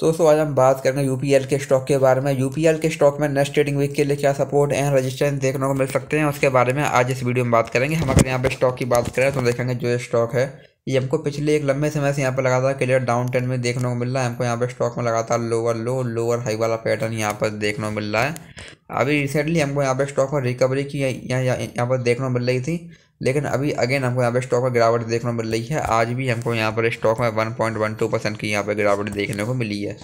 तो दोस्तों आज हम बात करेंगे यूपीएल के स्टॉक के बारे में एल के स्टॉक में नेक्स्ट ट्रेडिंग वीक के लिए क्या सपोर्ट एंड रजिस्ट्रेंस देखने को मिल सकते हैं उसके बारे में आज इस वीडियो में बात करेंगे हम अगर यहाँ पे स्टॉक की बात करें तो देखेंगे जो स्टॉक है ये हमको पिछले एक लंबे समय से यहाँ पर लगातार क्लियर डाउन ट्रेंड में देखने को मिल रहा है हमको यहाँ पे स्टॉक में लगातार लोअर लो लोअर हाई वाला पैटर्न यहाँ पर देखने को मिल रहा है अभी रिसेंटली हमको यहाँ पे स्टॉक में रिकवरी की यहाँ पर देखने को मिल रही थी लेकिन अभी अगेन हमको यहाँ पर स्टॉक में गिरावट देखने को मिल रही है आज भी हमको यहाँ पर स्टॉक में one point one two percent की यहाँ पर गिरावट देखने को मिली है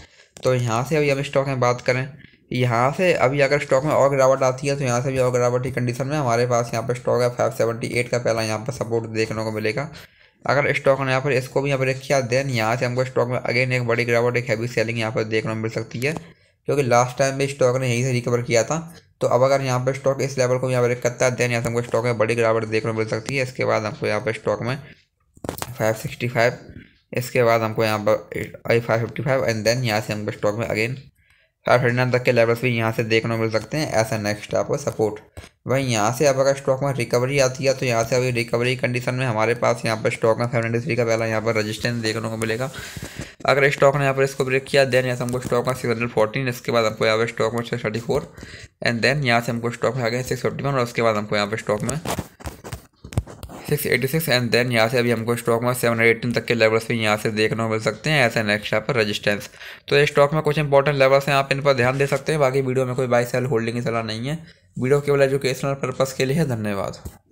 तो यहाँ से अभी हम स्टॉक में बात करें यहाँ से अभी अगर स्टॉक में और गिरावट आती है तो यहाँ से भी और गिरावट की कंडीशन में हमारे पास यहाँ पर स्टॉक है फाइव सेवेंटी एट का पहला यहाँ पर सपोर्ट देखने को मिलेगा अगर स्टॉक ने यहाँ पर इसको भी यहाँ पर रख किया देन यहाँ से हमको स्टॉक में अगेन एक बड़ी गिरावट एक हैवी सेलिंग यहाँ पर देखने को मिल सकती है क्योंकि लास्ट टाइम भी स्टॉक ने यहीं से रिकवर किया था तो अब अगर यहाँ पर स्टॉक इस लेवल को यहाँ पर है देन यहाँ से हमको स्टॉक में बड़ी गिरावट देखने को मिल सकती है इसके बाद हमको यहाँ पर स्टॉक में फाइव सिक्सटी फाइव इसके बाद हमको यहाँ पर I five fifty five and then यहाँ से हमको स्टॉक में अगेन फाइव थर्टी नाइन तक के लेवल्स भी यहाँ से देखने को मिल सकते हैं ऐसा नेक्स्ट आपको सपोर्ट वहीं यहाँ से अब अगर स्टॉक में रिकवरी आती है तो यहाँ से अभी रिकवरी कंडीशन में हमारे पास यहाँ पर स्टॉक में सेवन का पहला यहाँ पर रजिस्टेंस देखने को मिलेगा अगर स्टॉक ने यहाँ पर इसको ब्रेक किया देन यहाँ से हमको स्टॉक में सिक्स हंड्रेड फोर्टीन इसके बाद हमको यहाँ पर स्टॉक में six thirty four and then यहाँ से हमको स्टॉक में आ गया सिक्स फिफ्टी वन और उसके बाद हमको यहाँ पर स्टॉक में six eighty six and then यहाँ से अभी हमको स्टॉक में सेवन एटीन तक के लेवल्स भी यहाँ से देखने को मिल सकते हैं ऐसे नेक्स्ट यहाँ पर रजिस्टेंस तो ये स्टॉक में कुछ इंपॉर्टेंट लेवल्स हैं आप इन पर ध्यान दे सकते हैं बाकी वीडियो में कोई बाई सेल होल्डिंग की सलाह नहीं है वीडियो केवल एजुकेशनल पर्पज़ के लिए है धन्यवाद